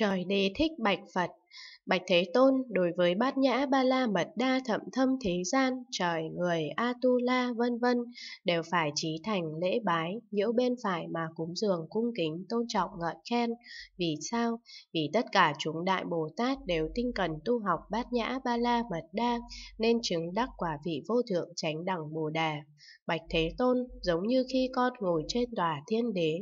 Trời đế thích bạch Phật Bạch Thế Tôn đối với bát nhã ba la mật đa thậm thâm thế gian, trời, người, Atula, vân vân đều phải trí thành lễ bái, nhiễu bên phải mà cúng dường cung kính tôn trọng ngợi khen. Vì sao? Vì tất cả chúng đại Bồ Tát đều tinh cần tu học bát nhã ba la mật đa nên chứng đắc quả vị vô thượng tránh đẳng Bồ Đà. Bạch Thế Tôn giống như khi con ngồi trên tòa thiên đế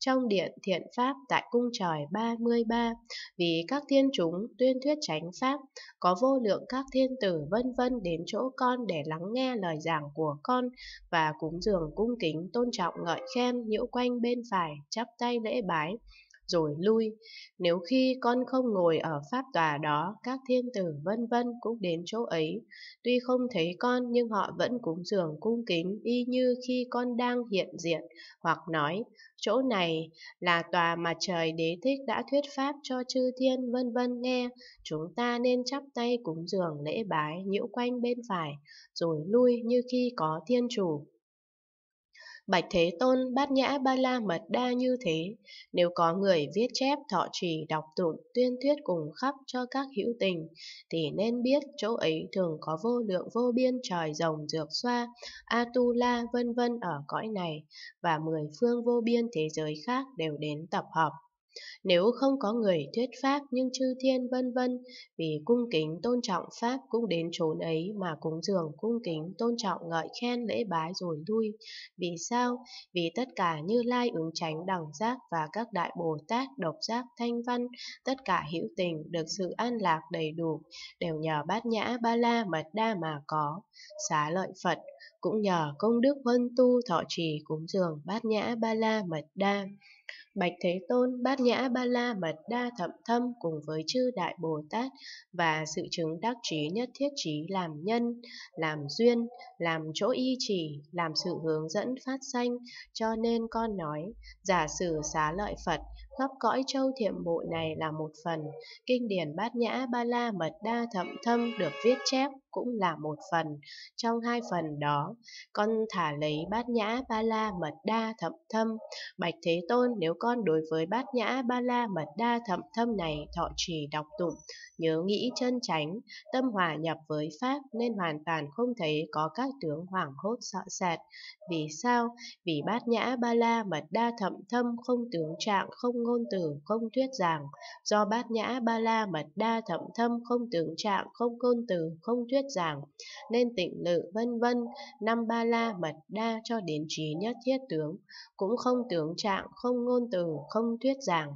trong điện thiện pháp tại cung trời 33 vì các thiên chúng tuy tuyên thuyết chánh pháp, có vô lượng các thiên tử vân vân đến chỗ con để lắng nghe lời giảng của con và cúng dường cung kính tôn trọng ngợi khen nhiễu quanh bên phải, chắp tay lễ bái, rồi lui. Nếu khi con không ngồi ở pháp tòa đó, các thiên tử vân vân cũng đến chỗ ấy. Tuy không thấy con nhưng họ vẫn cúng dường cung kính y như khi con đang hiện diện, hoặc nói, chỗ này là tòa mà trời đế thích đã thuyết pháp cho chư thiên vân vân nghe, chúng ta nên chắp tay cúng dường lễ bái nhiễu quanh bên phải, rồi lui như khi có thiên chủ. Bạch Thế Tôn bát nhã ba la mật đa như thế, nếu có người viết chép thọ trì đọc tụng tuyên thuyết cùng khắp cho các hữu tình, thì nên biết chỗ ấy thường có vô lượng vô biên tròi rồng dược xoa, Atula vân vân ở cõi này, và mười phương vô biên thế giới khác đều đến tập hợp. Nếu không có người thuyết pháp nhưng chư thiên vân vân, vì cung kính tôn trọng pháp cũng đến chốn ấy mà cúng dường cung kính tôn trọng ngợi khen lễ bái rồi lui. Vì sao? Vì tất cả như lai ứng tránh đẳng giác và các đại Bồ Tát độc giác thanh văn, tất cả hữu tình được sự an lạc đầy đủ, đều nhờ bát nhã ba la mật đa mà có. Xá lợi Phật cũng nhờ công đức huân tu thọ trì cúng dường bát nhã ba la mật đa Bạch Thế Tôn, Bát Nhã Ba La Mật Đa Thậm Thâm cùng với chư Đại Bồ Tát và sự chứng đắc trí nhất thiết trí làm nhân, làm duyên, làm chỗ y trì làm sự hướng dẫn phát sanh. Cho nên con nói, giả sử xá lợi Phật Khắp cõi châu thiệm bộ này là một phần, kinh điển bát nhã ba la mật đa thậm thâm được viết chép cũng là một phần. Trong hai phần đó, con thả lấy bát nhã ba la mật đa thậm thâm. Bạch Thế Tôn, nếu con đối với bát nhã ba la mật đa thậm thâm này thọ trì đọc tụng, nhớ nghĩ chân chánh, tâm hòa nhập với Pháp nên hoàn toàn không thấy có các tướng hoảng hốt sợ sệt. Vì sao? Vì bát nhã ba la mật đa thậm thâm không tướng trạng, không ngôn từ không thuyết giảng, do bát nhã ba la mật đa thậm thâm không tưởng trạng không ngôn từ không thuyết giảng, nên tịnh lự vân vân, năm ba la mật đa cho đến trí nhất thiết tướng, cũng không tưởng trạng không ngôn từ không thuyết giảng.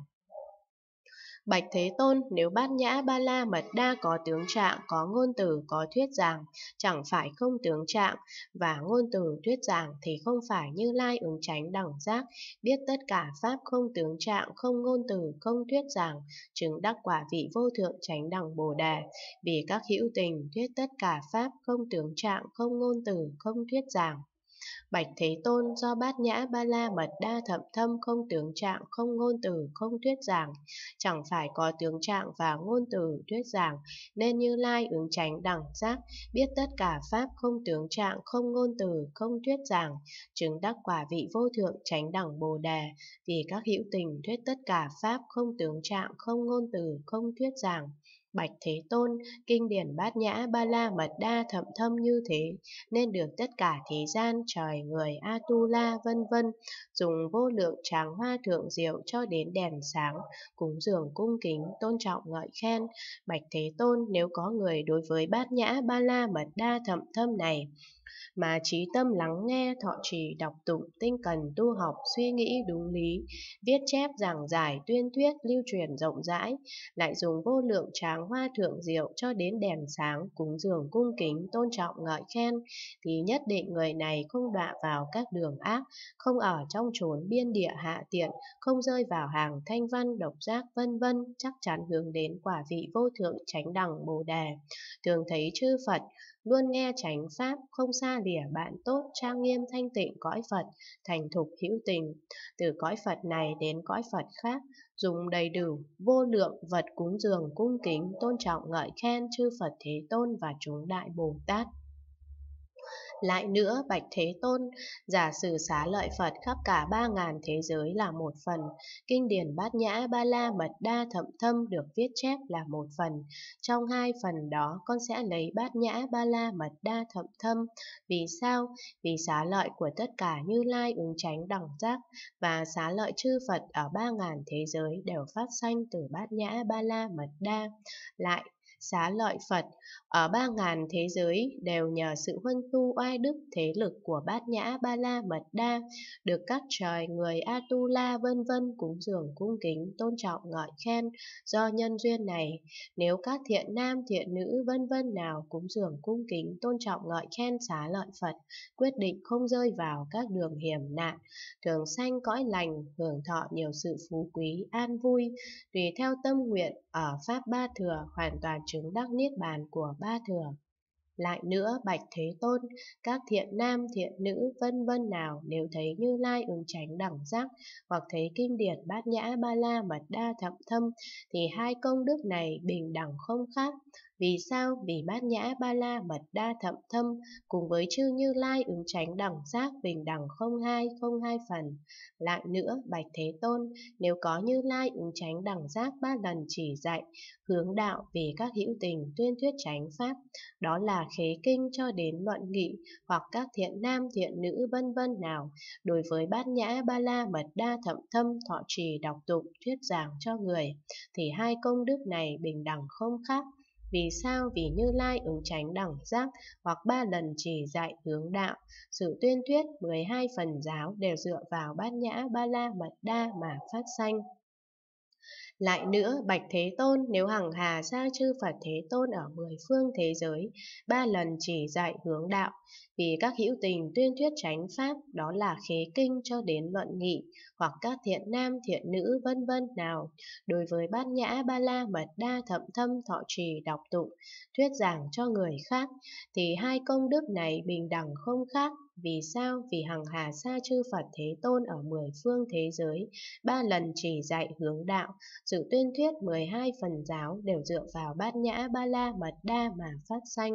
Bạch Thế Tôn nếu bát nhã ba la mật đa có tướng trạng, có ngôn từ, có thuyết giảng, chẳng phải không tướng trạng, và ngôn từ thuyết giảng thì không phải như lai ứng tránh đẳng giác, biết tất cả pháp không tướng trạng, không ngôn từ, không thuyết giảng, chứng đắc quả vị vô thượng tránh đẳng bồ đề, vì các hữu tình thuyết tất cả pháp không tướng trạng, không ngôn từ, không thuyết giảng. Bạch Thế Tôn do bát nhã ba la mật đa thậm thâm không tướng trạng, không ngôn từ, không thuyết giảng, chẳng phải có tướng trạng và ngôn từ thuyết giảng, nên Như Lai ứng tránh đẳng giác, biết tất cả pháp không tướng trạng, không ngôn từ, không thuyết giảng, chứng đắc quả vị vô thượng tránh đẳng Bồ đề, vì các hữu tình thuyết tất cả pháp không tướng trạng, không ngôn từ, không thuyết giảng Bạch Thế Tôn, kinh điển bát nhã ba la mật đa thậm thâm như thế, nên được tất cả thế gian trời người Atula vân vân, dùng vô lượng tràng hoa thượng diệu cho đến đèn sáng, cúng dường cung kính, tôn trọng ngợi khen. Bạch Thế Tôn, nếu có người đối với bát nhã ba la mật đa thậm thâm này, mà trí tâm lắng nghe thọ trì đọc tụng tinh cần tu học suy nghĩ đúng lý viết chép giảng giải tuyên thuyết lưu truyền rộng rãi lại dùng vô lượng tráng hoa thượng diệu cho đến đèn sáng cúng dường cung kính tôn trọng ngợi khen thì nhất định người này không đọa vào các đường ác không ở trong chốn biên địa hạ tiện không rơi vào hàng thanh văn độc giác vân vân chắc chắn hướng đến quả vị vô thượng chánh đẳng bồ đề thường thấy chư phật luôn nghe chánh pháp, không xa lìa bạn tốt, trang nghiêm thanh tịnh cõi Phật, thành thục hữu tình. Từ cõi Phật này đến cõi Phật khác, dùng đầy đủ, vô lượng vật cúng dường cung kính, tôn trọng ngợi khen chư Phật Thế Tôn và chúng Đại Bồ Tát. Lại nữa, Bạch Thế Tôn, giả sử xá lợi Phật khắp cả ba ngàn thế giới là một phần, kinh điển bát nhã ba la mật đa thậm thâm được viết chép là một phần. Trong hai phần đó, con sẽ lấy bát nhã ba la mật đa thậm thâm. Vì sao? Vì xá lợi của tất cả như lai ứng tránh đẳng giác và xá lợi chư Phật ở ba ngàn thế giới đều phát sanh từ bát nhã ba la mật đa. Lại xá lợi Phật ở ba ngàn thế giới đều nhờ sự huân tu oai đức thế lực của Bát Nhã Ba La Mật Đa, được các trời người Atula vân vân cúng dường cung kính, tôn trọng ngợi khen do nhân duyên này. Nếu các thiện nam, thiện nữ vân vân nào cúng dường cung kính, tôn trọng ngợi khen xá lợi Phật, quyết định không rơi vào các đường hiểm nạn, thường sanh cõi lành, hưởng thọ nhiều sự phú quý, an vui, tùy theo tâm nguyện ở Pháp Ba Thừa hoàn toàn chứng đắc niết bàn của ba thừa. Lại nữa, bạch thế tôn, các thiện nam, thiện nữ, vân vân nào nếu thấy Như Lai ứng tránh đẳng giác hoặc thấy kinh điển bát nhã ba la mật đa thậm thâm, thì hai công đức này bình đẳng không khác. Vì sao? Vì bát nhã ba la mật đa thậm thâm cùng với chư như lai ứng tránh đẳng giác bình đẳng không hai không hai phần. Lại nữa, bạch thế tôn, nếu có như lai ứng tránh đẳng giác ba lần chỉ dạy, hướng đạo về các hữu tình tuyên thuyết tránh pháp, đó là khế kinh cho đến luận nghị hoặc các thiện nam thiện nữ vân vân nào. Đối với bát nhã ba la mật đa thậm thâm thọ trì đọc tụng thuyết giảng cho người, thì hai công đức này bình đẳng không khác vì sao? Vì Như Lai ứng tránh đẳng giác hoặc ba lần chỉ dạy hướng đạo. Sự tuyên thuyết 12 phần giáo đều dựa vào bát nhã ba la mật đa mà phát sanh. Lại nữa, Bạch Thế Tôn nếu hằng hà xa chư Phật Thế Tôn ở mười phương thế giới, ba lần chỉ dạy hướng đạo, vì các hữu tình tuyên thuyết chánh pháp đó là khế kinh cho đến luận nghị hoặc các thiện nam thiện nữ vân vân nào đối với bát nhã ba la mật đa thậm thâm thọ trì đọc tụng thuyết giảng cho người khác thì hai công đức này bình đẳng không khác vì sao? Vì hằng hà sa chư Phật Thế Tôn ở mười phương thế giới, ba lần chỉ dạy hướng đạo, sự tuyên thuyết mười hai phần giáo đều dựa vào bát nhã ba la mật đa mà phát sanh.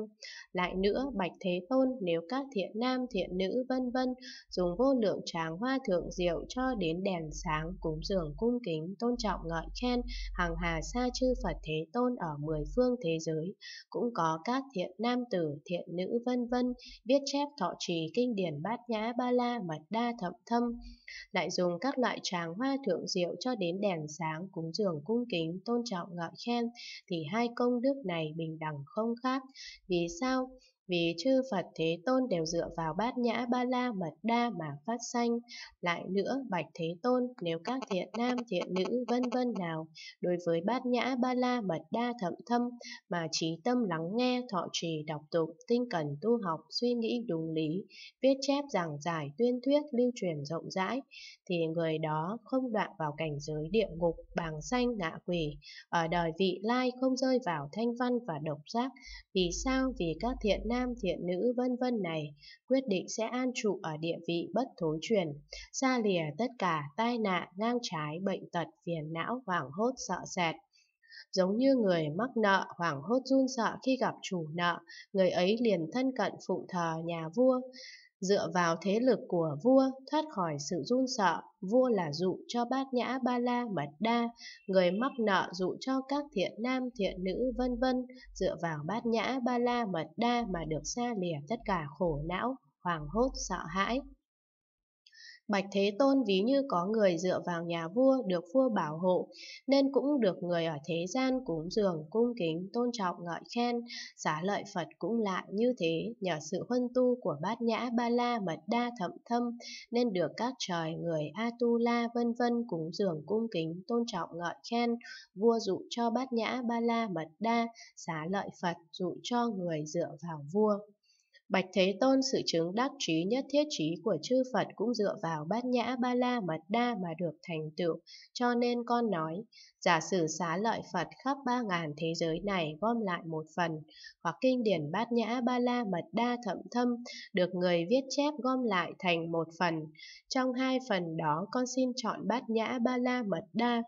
Lại nữa, Bạch Thế Tôn nếu các thiện nam thiện nữ vân vân dùng vô lượng tràng hoa thượng diệu cho đến đèn sáng cúng dường cung kính tôn trọng ngợi khen hàng hà sa chư Phật Thế Tôn ở mười phương thế giới. Cũng có các thiện nam tử, thiện nữ vân vân viết chép thọ trì kinh điển bát nhã ba la mật đa thậm thâm lại dùng các loại tràng hoa thượng diệu cho đến đèn sáng cúng dường cung kính tôn trọng ngợi khen thì hai công đức này bình đẳng không khác vì sao vì chư Phật Thế Tôn đều dựa vào bát nhã ba la mật đa mà phát sanh. Lại nữa, Bạch Thế Tôn, nếu các thiện nam, thiện nữ, vân vân nào, đối với bát nhã ba la mật đa thậm thâm mà trí tâm lắng nghe, thọ trì, đọc tụng, tinh cần tu học, suy nghĩ đúng lý, viết chép giảng giải, tuyên thuyết, lưu truyền rộng rãi, thì người đó không đoạn vào cảnh giới địa ngục, bàng xanh, ngạ quỷ, ở đời vị lai không rơi vào thanh văn và độc giác. Vì sao? Vì các thiện nam nam thiện nữ vân vân này quyết định sẽ an trụ ở địa vị bất thối truyền, xa lìa tất cả tai nạn, ngang trái, bệnh tật, phiền não, hoảng hốt, sợ sệt. Giống như người mắc nợ hoảng hốt run sợ khi gặp chủ nợ, người ấy liền thân cận phụng thờ nhà vua, dựa vào thế lực của vua thoát khỏi sự run sợ, vua là dụ cho bát nhã ba la mật đa, người mắc nợ dụ cho các thiện nam thiện nữ vân vân, dựa vào bát nhã ba la mật đa mà được xa lìa tất cả khổ não, hoàng hốt sợ hãi. Bạch Thế Tôn ví như có người dựa vào nhà vua được vua bảo hộ, nên cũng được người ở thế gian cúng dường, cung kính, tôn trọng ngợi khen. Xá lợi Phật cũng lại như thế, nhờ sự huân tu của bát nhã ba la mật đa thậm thâm, nên được các trời người Atula vân vân cúng dường cung kính, tôn trọng ngợi khen. Vua dụ cho bát nhã ba la mật đa, xá lợi Phật dụ cho người dựa vào vua. Bạch Thế Tôn sự chứng đắc trí nhất thiết trí của chư Phật cũng dựa vào bát nhã ba la mật đa mà được thành tựu. Cho nên con nói, giả sử xá lợi Phật khắp ba ngàn thế giới này gom lại một phần, hoặc kinh điển bát nhã ba la mật đa thậm thâm được người viết chép gom lại thành một phần. Trong hai phần đó con xin chọn bát nhã ba la mật đa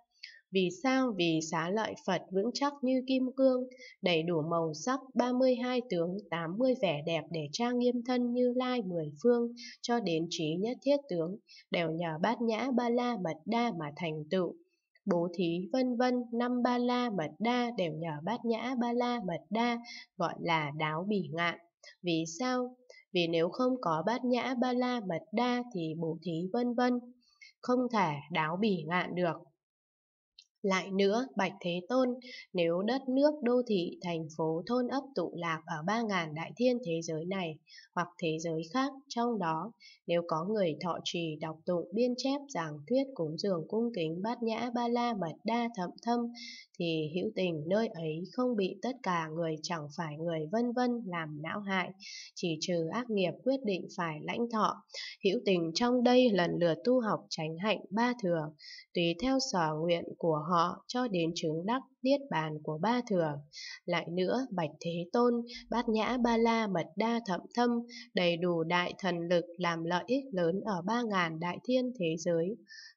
vì sao? Vì xá lợi Phật vững chắc như kim cương, đầy đủ màu sắc 32 tướng, 80 vẻ đẹp để trang nghiêm thân như lai mười phương, cho đến trí nhất thiết tướng, đều nhờ bát nhã ba la mật đa mà thành tựu bố thí vân vân năm ba la mật đa đều nhờ bát nhã ba la mật đa gọi là đáo bỉ ngạn vì sao vì nếu không có bát nhã ba la mật đa thì bố thí vân vân không thể đáo bỉ ngạn được lại nữa, Bạch Thế Tôn, nếu đất nước, đô thị, thành phố, thôn ấp tụ lạc ở ba ngàn đại thiên thế giới này hoặc thế giới khác trong đó, nếu có người thọ trì đọc tụng biên chép giảng thuyết cúng dường cung kính bát nhã ba la mật đa thậm thâm, thì hữu tình nơi ấy không bị tất cả người chẳng phải người vân vân làm não hại, chỉ trừ ác nghiệp quyết định phải lãnh thọ. Hữu tình trong đây lần lượt tu học tránh hạnh ba thừa, tùy theo sở nguyện của họ họ cho đến chứng đắc niết bàn của ba thừa. Lại nữa, Bạch Thế Tôn, Bát Nhã Ba La Mật Đa Thậm Thâm, đầy đủ đại thần lực làm lợi ích lớn ở ba ngàn đại thiên thế giới.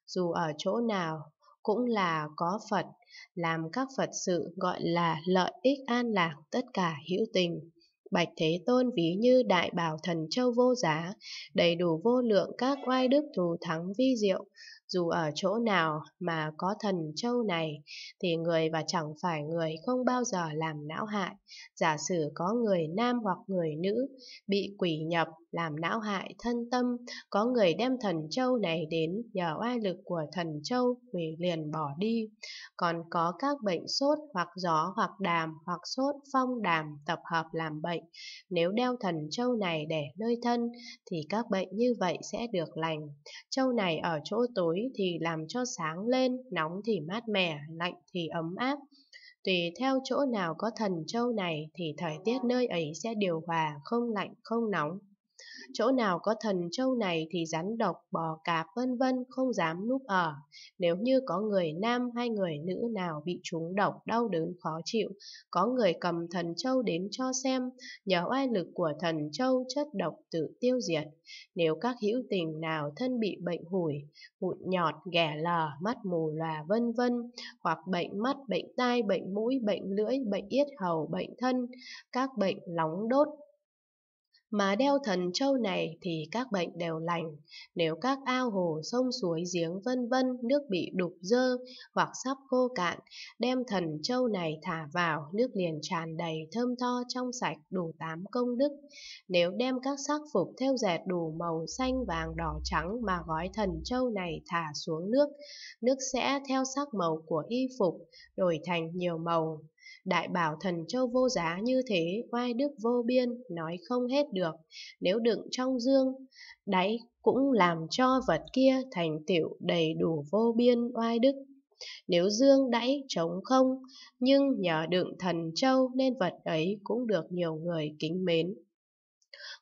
Dù ở chỗ nào, cũng là có Phật, làm các Phật sự gọi là lợi ích an lạc tất cả hữu tình. Bạch Thế Tôn ví như đại bảo thần châu vô giá, đầy đủ vô lượng các oai đức thù thắng vi diệu, dù ở chỗ nào mà có thần châu này thì người và chẳng phải người không bao giờ làm não hại. Giả sử có người nam hoặc người nữ bị quỷ nhập làm não hại thân tâm, có người đem thần châu này đến nhờ oai lực của thần châu hủy liền bỏ đi. Còn có các bệnh sốt hoặc gió hoặc đàm hoặc sốt phong đàm tập hợp làm bệnh, nếu đeo thần châu này để nơi thân thì các bệnh như vậy sẽ được lành. Châu này ở chỗ tối thì làm cho sáng lên, nóng thì mát mẻ, lạnh thì ấm áp. Tùy theo chỗ nào có thần châu này thì thời tiết nơi ấy sẽ điều hòa, không lạnh, không nóng chỗ nào có thần châu này thì rắn độc, bò cạp vân vân không dám núp ở. Nếu như có người nam hay người nữ nào bị chúng độc đau đớn khó chịu, có người cầm thần châu đến cho xem, nhờ oai lực của thần châu chất độc tự tiêu diệt. Nếu các hữu tình nào thân bị bệnh hủi, mụn nhọt, ghẻ lờ, mắt mù lòa vân vân, hoặc bệnh mắt, bệnh tai, bệnh mũi, bệnh lưỡi, bệnh yết hầu, bệnh thân, các bệnh nóng đốt, mà đeo thần châu này thì các bệnh đều lành, nếu các ao hồ sông suối giếng vân vân nước bị đục dơ hoặc sắp khô cạn, đem thần châu này thả vào, nước liền tràn đầy thơm tho trong sạch đủ tám công đức. Nếu đem các sắc phục theo dệt đủ màu xanh vàng đỏ trắng mà gói thần châu này thả xuống nước, nước sẽ theo sắc màu của y phục đổi thành nhiều màu, Đại bảo thần châu vô giá như thế, oai đức vô biên, nói không hết được. Nếu đựng trong dương, đáy cũng làm cho vật kia thành tiểu đầy đủ vô biên oai đức. Nếu dương đáy trống không, nhưng nhờ đựng thần châu nên vật ấy cũng được nhiều người kính mến.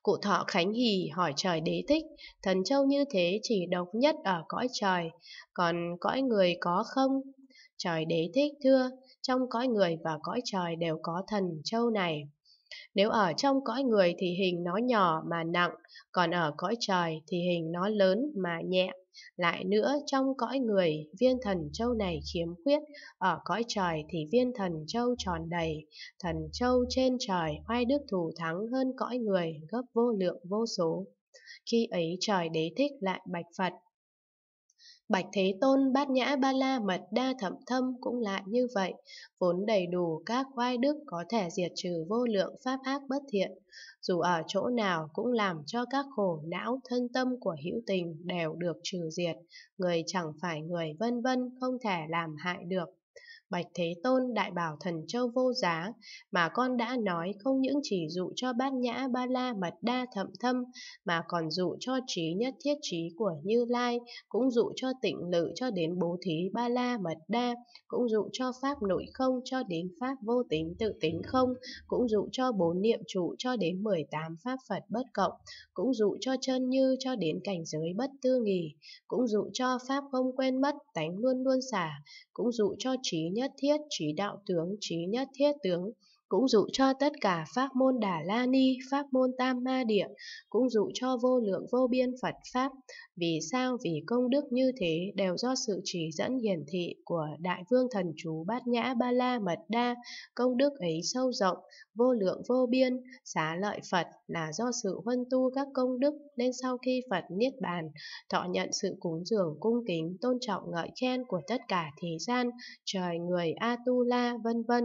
Cụ thọ Khánh Hì hỏi trời đế thích, thần châu như thế chỉ độc nhất ở cõi trời, còn cõi người có không? Trời đế thích thưa, trong cõi người và cõi trời đều có thần châu này. Nếu ở trong cõi người thì hình nó nhỏ mà nặng, còn ở cõi trời thì hình nó lớn mà nhẹ. Lại nữa, trong cõi người, viên thần châu này khiếm khuyết, ở cõi trời thì viên thần châu tròn đầy. Thần châu trên trời oai đức thủ thắng hơn cõi người, gấp vô lượng vô số. Khi ấy trời đế thích lại bạch Phật, Bạch Thế Tôn Bát Nhã Ba La Mật Đa thậm Thâm cũng lại như vậy, vốn đầy đủ các oai đức có thể diệt trừ vô lượng pháp ác bất thiện, dù ở chỗ nào cũng làm cho các khổ não thân tâm của hữu tình đều được trừ diệt, người chẳng phải người vân vân không thể làm hại được. Bạch Thế Tôn đại bảo thần châu vô giá, mà con đã nói không những chỉ dụ cho bát nhã ba la mật đa thậm thâm, mà còn dụ cho trí nhất thiết trí của Như Lai, cũng dụ cho tịnh lự cho đến bố thí ba la mật đa, cũng dụ cho pháp nội không cho đến pháp vô tính tự tính không, cũng dụ cho bốn niệm trụ cho đến 18 pháp Phật bất cộng, cũng dụ cho chân như cho đến cảnh giới bất tư nghỉ, cũng dụ cho pháp không quên mất, tánh luôn luôn xả, cũng dụ cho trí nhất thiết, trí đạo tướng, trí nhất thiết tướng, cũng dụ cho tất cả pháp môn Đà La Ni, pháp môn Tam Ma Địa, cũng dụ cho vô lượng vô biên Phật Pháp. Vì sao? Vì công đức như thế đều do sự chỉ dẫn hiển thị của Đại Vương Thần Chú Bát Nhã Ba La Mật Đa, công đức ấy sâu rộng, vô lượng vô biên, xá lợi Phật là do sự huân tu các công đức nên sau khi Phật Niết Bàn, thọ nhận sự cúng dường cung kính, tôn trọng ngợi khen của tất cả thế gian, trời người A Tu La, vân vân.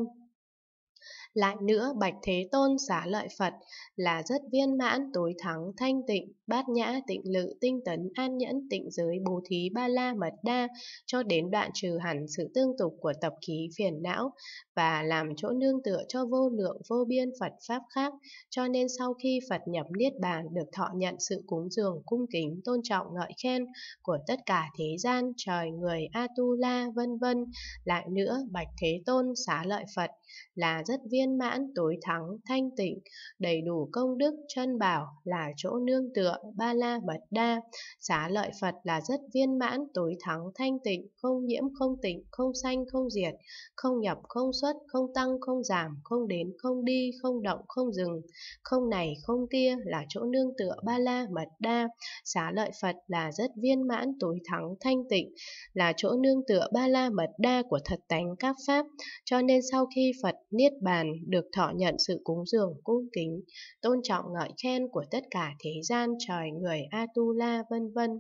Lại nữa Bạch Thế Tôn xá lợi Phật là rất viên mãn tối thắng thanh tịnh, bát nhã tịnh lự, tinh tấn, an nhẫn, tịnh giới, bố thí, ba la mật đa cho đến đoạn trừ hẳn sự tương tục của tập khí phiền não và làm chỗ nương tựa cho vô lượng vô biên Phật Pháp khác. Cho nên sau khi Phật nhập Niết Bàn được thọ nhận sự cúng dường, cung kính, tôn trọng, ngợi khen của tất cả thế gian, trời, người, Atula, vân vân. Lại nữa, Bạch Thế Tôn xá lợi Phật là rất viên viên mãn tối thắng thanh tịnh đầy đủ công đức chân bảo là chỗ nương tựa ba la mật đa xá lợi phật là rất viên mãn tối thắng thanh tịnh không nhiễm không tịnh không sanh không diệt không nhập không xuất không tăng không giảm không đến không đi không động không dừng không này không kia là chỗ nương tựa ba la mật đa xá lợi phật là rất viên mãn tối thắng thanh tịnh là chỗ nương tựa ba la mật đa của thật tánh các pháp cho nên sau khi phật niết bàn này được thọ nhận sự cúng dường cung kính, tôn trọng ngợi khen của tất cả thế gian trời người Atula vân vân.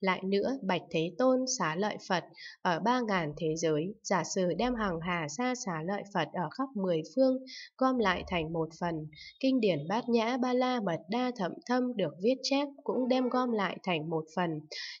Lại nữa, Bạch Thế Tôn xá lợi Phật ở ba ngàn thế giới, giả sử đem hàng hà xa xá lợi Phật ở khắp mười phương, gom lại thành một phần. Kinh điển Bát Nhã Ba La Mật Đa Thậm Thâm được viết chép cũng đem gom lại thành một phần.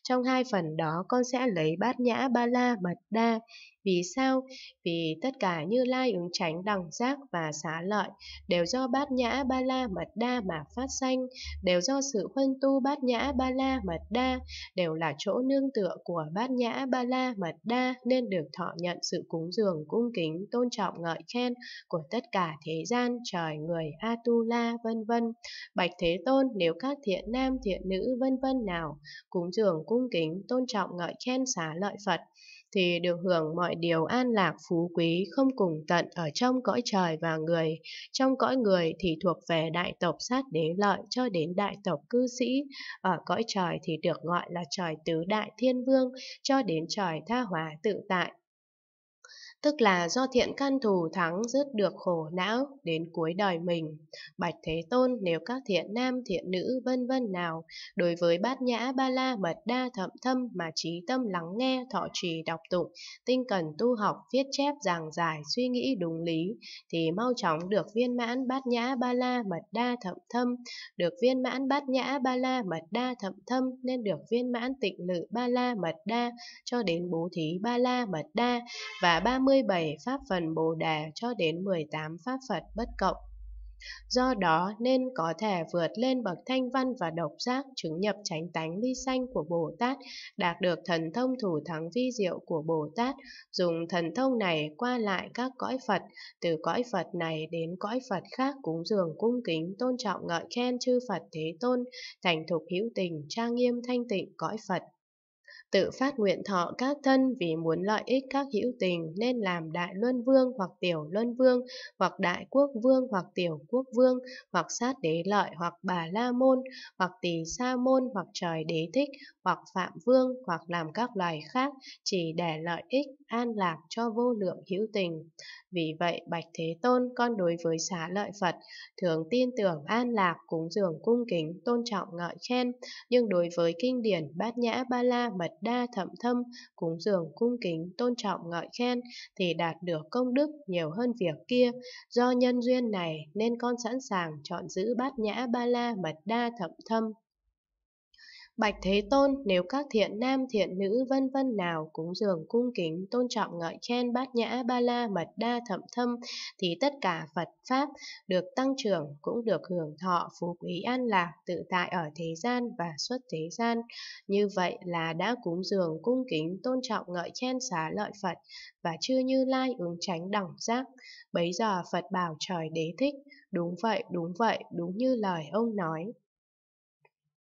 Trong hai phần đó con sẽ lấy Bát Nhã Ba La Mật Đa vì sao? Vì tất cả Như Lai ứng tránh đẳng giác và xá lợi đều do bát nhã ba la mật đa mà phát sanh, đều do sự huân tu bát nhã ba la mật đa, đều là chỗ nương tựa của bát nhã ba la mật đa nên được thọ nhận sự cúng dường cung kính tôn trọng ngợi khen của tất cả thế gian trời người Atula vân vân. Bạch Thế Tôn nếu các thiện nam thiện nữ vân vân nào cúng dường cung kính tôn trọng ngợi khen xá lợi Phật thì được hưởng mọi điều an lạc phú quý không cùng tận ở trong cõi trời và người. Trong cõi người thì thuộc về đại tộc sát đế lợi cho đến đại tộc cư sĩ. Ở cõi trời thì được gọi là trời tứ đại thiên vương cho đến trời tha hóa tự tại tức là do thiện căn thù thắng dứt được khổ não đến cuối đời mình. Bạch Thế Tôn nếu các thiện nam thiện nữ vân vân nào đối với bát nhã ba la mật đa thậm thâm mà trí tâm lắng nghe thọ trì đọc tụng, tinh cần tu học viết chép giảng giải suy nghĩ đúng lý thì mau chóng được viên mãn bát nhã ba la mật đa thậm thâm, được viên mãn bát nhã ba la mật đa thậm thâm nên được viên mãn tịnh lự ba la mật đa cho đến bố thí ba la mật đa và ba mươi 37 pháp phần Bồ Đề cho đến 18 pháp Phật bất cộng. Do đó nên có thể vượt lên bậc thanh văn và độc giác, chứng nhập chánh tánh ly sanh của Bồ Tát, đạt được thần thông thủ thắng vi diệu của Bồ Tát, dùng thần thông này qua lại các cõi Phật, từ cõi Phật này đến cõi Phật khác cúng dường cung kính, tôn trọng ngợi khen chư Phật Thế Tôn, thành thục hữu tình, trang nghiêm thanh tịnh cõi Phật tự phát nguyện thọ các thân vì muốn lợi ích các hữu tình nên làm đại luân vương hoặc tiểu luân vương hoặc đại quốc vương hoặc tiểu quốc vương hoặc sát đế lợi hoặc bà la môn hoặc tỳ sa môn hoặc trời đế thích hoặc phạm vương hoặc làm các loài khác chỉ để lợi ích an lạc cho vô lượng hữu tình vì vậy, Bạch Thế Tôn con đối với xá lợi Phật, thường tin tưởng an lạc, cúng dường cung kính, tôn trọng ngợi khen, nhưng đối với kinh điển Bát Nhã Ba La Mật Đa Thậm Thâm, cúng dường cung kính, tôn trọng ngợi khen thì đạt được công đức nhiều hơn việc kia. Do nhân duyên này nên con sẵn sàng chọn giữ Bát Nhã Ba La Mật Đa Thậm Thâm Bạch Thế Tôn nếu các thiện nam thiện nữ vân vân nào cúng dường cung kính tôn trọng ngợi khen bát nhã ba la mật đa thậm thâm thì tất cả Phật Pháp được tăng trưởng cũng được hưởng thọ phú quý an lạc tự tại ở thế gian và xuất thế gian. Như vậy là đã cúng dường cung kính tôn trọng ngợi khen xá lợi Phật và chưa như lai ứng tránh đẳng giác. Bấy giờ Phật bảo trời đế thích, đúng vậy, đúng vậy, đúng như lời ông nói.